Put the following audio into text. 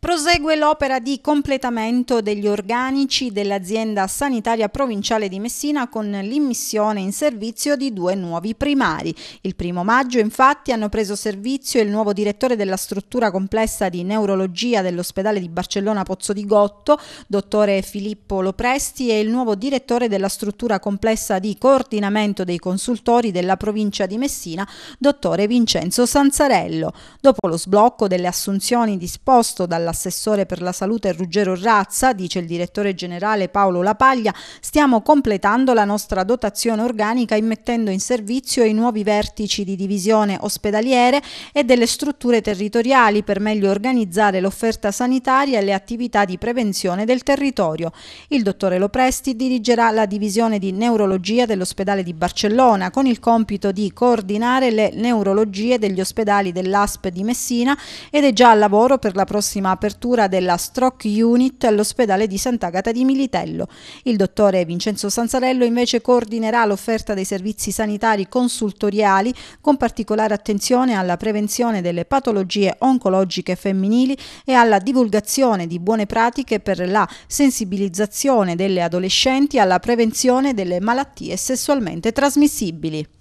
Prosegue l'opera di completamento degli organici dell'azienda sanitaria provinciale di Messina con l'immissione in servizio di due nuovi primari. Il primo maggio infatti hanno preso servizio il nuovo direttore della struttura complessa di neurologia dell'ospedale di Barcellona Pozzo di Gotto, dottore Filippo Lopresti e il nuovo direttore della struttura complessa di coordinamento dei consultori della provincia di Messina, dottore Vincenzo Sanzarello. Dopo lo sblocco delle assunzioni disposto dalla all'assessore per la salute Ruggero Razza, dice il direttore generale Paolo Lapaglia, stiamo completando la nostra dotazione organica immettendo in servizio i nuovi vertici di divisione ospedaliere e delle strutture territoriali per meglio organizzare l'offerta sanitaria e le attività di prevenzione del territorio. Il dottore Lopresti dirigerà la divisione di neurologia dell'ospedale di Barcellona con il compito di coordinare le neurologie degli ospedali dell'ASP di Messina ed è già al lavoro per la prossima apertura della Stroke Unit all'ospedale di Sant'Agata di Militello. Il dottore Vincenzo Sanzarello invece coordinerà l'offerta dei servizi sanitari consultoriali con particolare attenzione alla prevenzione delle patologie oncologiche femminili e alla divulgazione di buone pratiche per la sensibilizzazione delle adolescenti alla prevenzione delle malattie sessualmente trasmissibili.